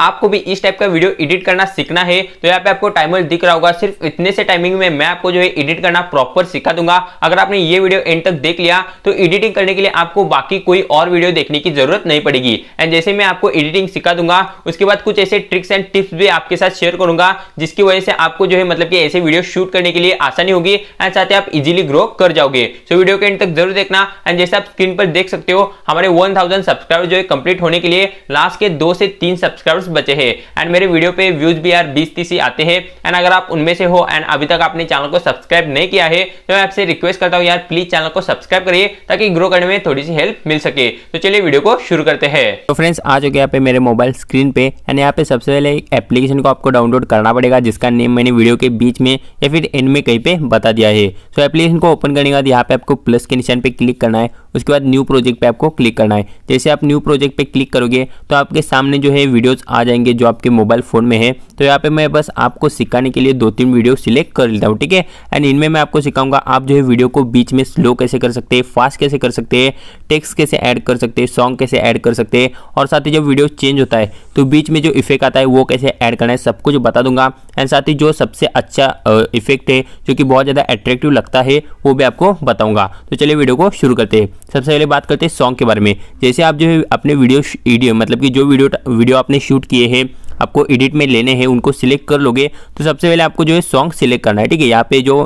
आपको भी इस टाइप का वीडियो एडिट करना सीखना है तो यहाँ पे आपको टाइमर दिख रहा होगा सिर्फ इतने से टाइमिंग में मैं आपको जो है एडिट करना प्रॉपर सिखा दूंगा अगर आपने ये वीडियो एंड तक देख लिया तो एडिटिंग करने के लिए आपको बाकी कोई और वीडियो देखने की जरूरत नहीं पड़ेगी एंड जैसे मैं आपको एडिटिंग सिखा दूंगा उसके बाद कुछ ऐसे ट्रिक्स एंड टिप्स भी आपके साथ शेयर करूंगा जिसकी वजह से आपको जो है मतलब की ऐसे वीडियो शूट करने के लिए आसानी होगी एंड साथ ही आप इजिली ग्रो कर जाओगे सो वीडियो के एंड तक जरूर देखना एंड जैसे आप स्क्रीन पर देख सकते हो हमारे वन सब्सक्राइबर जो है कंप्लीट होने के लिए लास्ट के दो से तीन सब्सक्राइबर फॉलोअर्स बचे हैं एंड मेरे वीडियो पे व्यूज भी यार बीस तीस ही आते हैं एंड अगर आप उनमें से हो एंड अभी तक आपने चैनल को सब्सक्राइब नहीं किया है तो मैं आपसे रिक्वेस्ट करता हूँ यार प्लीज चैनल को सब्सक्राइब करिए ताकि ग्रो करने में थोड़ी सी हेल्प मिल सके तो चलिए वीडियो को शुरू करते हैं तो फ्रेंड्स आ चुके यहाँ पे मेरे मोबाइल स्क्रीन पे एंड यहाँ पे सबसे पहले एक एप्लीकेशन को आपको डाउनलोड करना पड़ेगा जिसका नेम मैंने वीडियो के बीच में या फिर एंड में कहीं पे बता दिया है तो एप्लीकेशन को ओपन करने के बाद यहाँ पे आपको प्लस के निशान पे क्लिक करना है उसके बाद न्यू प्रोजेक्ट पे आपको क्लिक करना है जैसे आप न्यू प्रोजेक्ट पे क्लिक करोगे तो आपके सामने जो है वीडियोस आ जाएंगे जो आपके मोबाइल फ़ोन में है तो यहाँ पे मैं बस आपको सिखाने के लिए दो तीन वीडियो सिलेक्ट कर लेता हूँ ठीक है एंड इनमें मैं आपको सिखाऊंगा आप जो है वीडियो को बीच में स्लो कैसे कर सकते हैं फास्ट कैसे कर सकते हैं टेक्स्ट कैसे ऐड कर सकते हैं सॉन्ग कैसे ऐड कर सकते हैं और साथ ही जब वीडियो चेंज होता है तो बीच में जो इफेक्ट आता है वो कैसे ऐड करना है सब कुछ बता दूंगा एंड साथ ही जो सबसे अच्छा इफेक्ट है जो कि बहुत ज़्यादा अट्रैक्टिव लगता है वो भी आपको बताऊंगा तो चलिए वीडियो को शुरू करते हैं सबसे पहले बात करते हैं सॉन्ग के बारे में जैसे आप जो है अपने वीडियो ईडियो मतलब कि जो वीडियो वीडियो आपने शूट किए हैं आपको एडिट में लेने हैं उनको सिलेक्ट कर लोगे तो सबसे पहले आपको जो है सॉन्ग सिलेक्ट करना है ठीक है यहाँ पे जो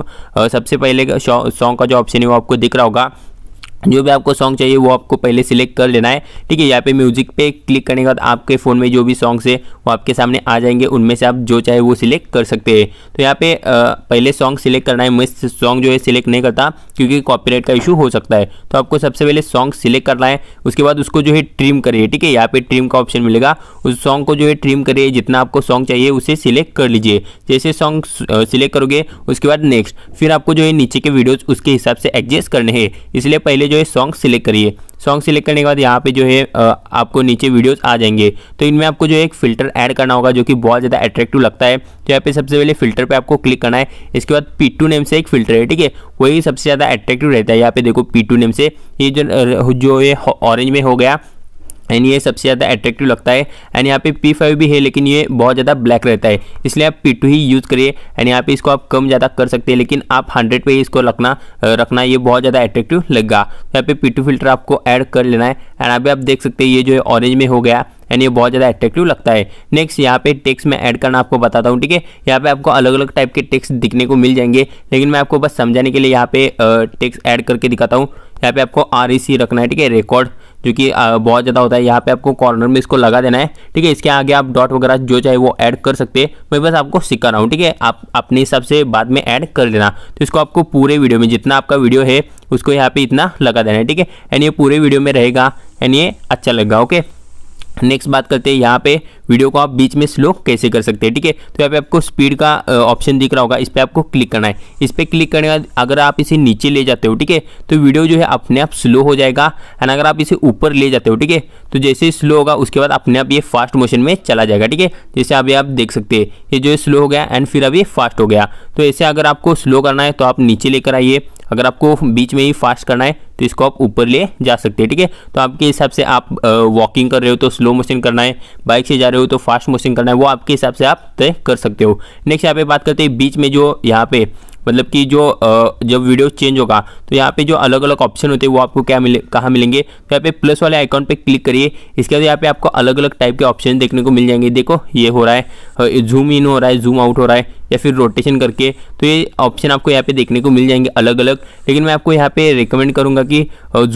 सबसे पहले सॉन्ग का जो ऑप्शन है वो आपको दिख रहा होगा जो भी आपको सॉन्ग चाहिए वो आपको पहले सिलेक्ट कर लेना है ठीक है यहाँ पे म्यूजिक पे क्लिक करने के बाद आपके फ़ोन में जो भी सॉन्ग्स है वो आपके सामने आ जाएंगे उनमें से आप जो चाहे वो सिलेक्ट कर सकते हैं तो यहाँ पे आ, पहले सॉन्ग सिलेक्ट करना है मैं सॉन्ग जो है सिलेक्ट नहीं करता क्योंकि कॉपीराइट का इशू हो सकता है तो आपको सबसे पहले सॉन्ग सिलेक्ट करना है उसके बाद उसको जो है ट्रिम करिए ठीक है यहाँ पे ट्रिम का ऑप्शन मिलेगा उस सॉन्ग को जो है ट्रिम करिए जितना आपको सॉन्ग चाहिए उसे सिलेक्ट कर लीजिए जैसे सॉन्ग सिलेक्ट करोगे उसके बाद नेक्स्ट फिर आपको जो है नीचे के वीडियोज़ उसके हिसाब से एडजस्ट करने हैं इसलिए पहले जो है सॉन्ग सिलेक्ट करिए सॉन्ग सिलेक्ट करने के बाद यहाँ पे जो है आपको नीचे वीडियोस आ जाएंगे तो इनमें आपको जो है एक फिल्टर ऐड करना होगा जो कि बहुत ज़्यादा अट्रैक्टिव लगता है तो यहाँ पे सबसे पहले फिल्टर पे आपको क्लिक करना है इसके बाद पी टू नेम से एक फिल्टर है ठीक है वही सबसे ज़्यादा अट्रैक्टिव रहता है यहाँ पे देखो पी टू नेम से ये जो जो ये ऑरेंज में हो गया एंड ये सबसे ज़्यादा एट्रेक्टिव लगता है एंड यहाँ पे पी फाइव भी है लेकिन ये बहुत ज़्यादा ब्लैक रहता है इसलिए आप P2 ही यूज़ करिए एंड यहाँ पे इसको आप कम ज़्यादा कर सकते हैं लेकिन आप हंड्रेड पे ही इसको रखना रखना ये बहुत ज़्यादा एट्रैक्टिव लगेगा तो यहाँ पे P2 फिल्टर आपको ऐड कर लेना है एंड अभी आप देख सकते हैं ये जो है ऑरेंज में हो गया एंड ये बहुत ज़्यादा एट्रेक्टिव लगता है नेक्स्ट यहाँ पे टेक्स्ट मैं ऐड करना आपको बताता हूँ ठीक है यहाँ पे आपको अलग अलग टाइप के टेक्स्ट दिखने को मिल जाएंगे लेकिन मैं आपको बस समझाने के लिए यहाँ पे टेक्स्ट ऐड करके दिखाता हूँ यहाँ पे आपको आर e रखना है ठीक है रिकॉर्ड जो कि बहुत ज़्यादा होता है यहाँ पे आपको कॉर्नर में इसको लगा देना है ठीक है इसके आगे आप डॉट वगैरह जो चाहे वो ऐड कर सकते हैं मैं बस आपको सिखा रहा हूँ ठीक है आप अपने हिसाब से बाद में ऐड कर लेना तो इसको आपको पूरे वीडियो में जितना आपका वीडियो है उसको यहाँ पर इतना लगा देना है ठीक है एंड ये पूरे वीडियो में रहेगा एंड ये अच्छा लगेगा ओके नेक्स्ट बात करते हैं यहाँ पे वीडियो को आप बीच में स्लो कैसे कर सकते हैं ठीक है तो यहाँ पे आपको स्पीड का ऑप्शन दिख रहा होगा इस पर आपको क्लिक करना है इस पर क्लिक करने के बाद अगर आप इसे नीचे ले जाते हो ठीक है तो वीडियो जो है अपने आप स्लो हो जाएगा एंड अगर आप इसे ऊपर ले जाते हो ठीक है तो जैसे ही स्लो होगा उसके बाद अपने आप ये फास्ट मोशन में चला जाएगा ठीक है जैसे अभी आप देख सकते हैं ये जो है स्लो हो गया एंड फिर अभी फास्ट हो गया तो ऐसे अगर आपको स्लो करना है तो आप नीचे लेकर आइए अगर आपको बीच में ही फास्ट करना है तो इसको आप ऊपर ले जा सकते हैं ठीक है तो आपके हिसाब से आप वॉकिंग कर रहे हो तो स्लो मोशन करना है बाइक से जा रहे हो तो फास्ट मोशन करना है वो आपके हिसाब से आप तय कर सकते हो नेक्स्ट यहाँ पे बात करते हैं बीच में जो यहाँ पे मतलब कि जो जब वीडियो चेंज होगा तो यहाँ पे जो अलग अलग ऑप्शन होते हैं वो आपको क्या मिले कहाँ मिलेंगे तो यहाँ पे प्लस वाले आइकॉन पे क्लिक करिए इसके बाद यहाँ पे आपको अलग अलग टाइप के ऑप्शन देखने को मिल जाएंगे देखो ये हो रहा है जूम इन हो रहा है जूम आउट हो रहा है या फिर रोटेशन करके तो ये ऑप्शन आपको यहाँ पे देखने को मिल जाएंगे अलग अलग लेकिन मैं आपको यहाँ पे रिकमेंड करूँगा कि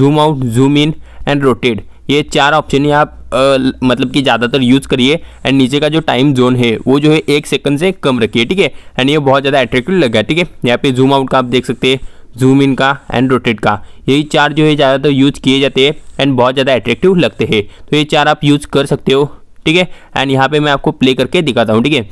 zoom out zoom in and rotate ये चार ऑप्शन ही आप आ, मतलब कि ज़्यादातर यूज़ करिए एंड नीचे का जो टाइम जोन है वो जो है एक सेकंड से कम रखिए ठीक है एंड ये बहुत ज़्यादा अट्रैक्टिव लग है ठीक है यहाँ पे जूम आउट का आप देख सकते हैं जूम इन का एंड रोटेट का यही चार जो है ज़्यादातर यूज किए जाते हैं एंड बहुत ज़्यादा अट्रैक्टिव लगते हैं तो ये चार आप यूज़ कर सकते हो ठीक है एंड यहाँ पे मैं आपको प्ले करके दिखाता हूँ ठीक है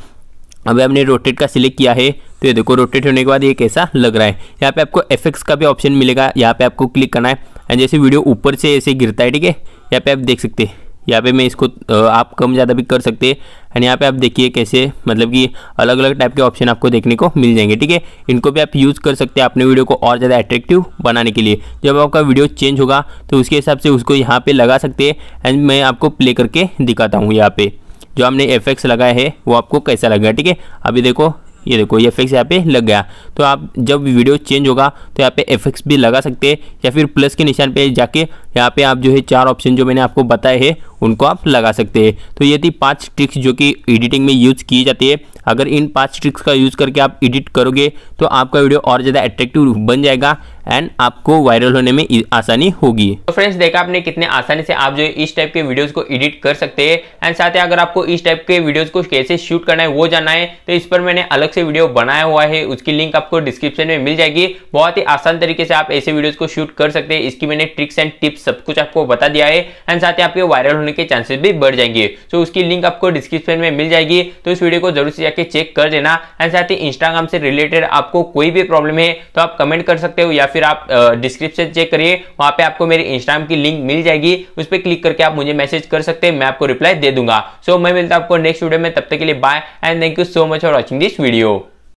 अभी हमने रोटेट का सिलेक्ट किया है तो ये देखो रोटेट होने के बाद ये कैसा लग रहा है यहाँ पे आपको एफ का भी ऑप्शन मिलेगा यहाँ पे आपको क्लिक करना है एंड जैसे वीडियो ऊपर से ऐसे गिरता है ठीक है यहाँ पे आप देख सकते हैं यहाँ पे मैं इसको आप कम ज़्यादा भी कर सकते हैं एंड यहाँ पे आप देखिए कैसे मतलब कि अलग अलग टाइप के ऑप्शन आपको देखने को मिल जाएंगे ठीक है इनको भी आप यूज़ कर सकते हैं अपने वीडियो को और ज़्यादा अट्रैक्टिव बनाने के लिए जब आपका वीडियो चेंज होगा तो उसके हिसाब से उसको यहाँ पर लगा सकते हैं एंड मैं आपको प्ले करके दिखाता हूँ यहाँ पर जो हमने एफ लगाया है वो आपको कैसा लगा ठीक है अभी देखो ये देखो ये एफ एक्स यहाँ पे लग गया तो आप जब वीडियो चेंज होगा तो यहाँ पे एफ एक्स भी लगा सकते हैं या फिर प्लस के निशान पे जाके यहाँ पे आप जो है चार ऑप्शन जो मैंने आपको बताए हैं उनको आप लगा सकते हैं तो ये थी पांच ट्रिक्स जो कि एडिटिंग में यूज़ की जाती है अगर इन पांच ट्रिक्स का यूज़ करके आप एडिट करोगे तो आपका वीडियो और ज़्यादा अट्रैक्टिव बन जाएगा एंड आपको वायरल होने में आसानी होगी तो फ्रेंड्स देखा आपने कितने आसानी से आप जो है इस टाइप के वीडियोस को एडिट कर सकते हैं एंड साथ ही अगर आपको इस टाइप के वीडियोस को कैसे शूट करना है वो जानना है तो इस पर मैंने अलग से वीडियो बनाया हुआ है उसकी लिंक आपको डिस्क्रिप्शन में मिल जाएगी बहुत ही आसान तरीके से आप ऐसे वीडियोज को शूट कर सकते हैं इसकी मैंने ट्रिक्स एंड टिप्स सब कुछ आपको बता दिया है एंड साथ ही आपके वायरल होने के चांसेस भी बढ़ जाएंगे तो उसकी लिंक आपको डिस्क्रिप्शन में मिल जाएगी तो इस वीडियो को जरूर से जाके चेक कर देना एंड साथ ही इंस्टाग्राम से रिलेटेड आपको कोई भी प्रॉब्लम है तो आप कमेंट कर सकते हो या फिर आप डिस्क्रिप्शन चेक करिए वहां पे आपको मेरे इंस्टाग्राम की लिंक मिल जाएगी उस पर क्लिक करके आप मुझे मैसेज कर सकते हैं मैं आपको रिप्लाई दे दूंगा सो so, मैं मिलता हूं आपको नेक्स्ट वीडियो में तब तक के लिए bye and thank you so much for watching this video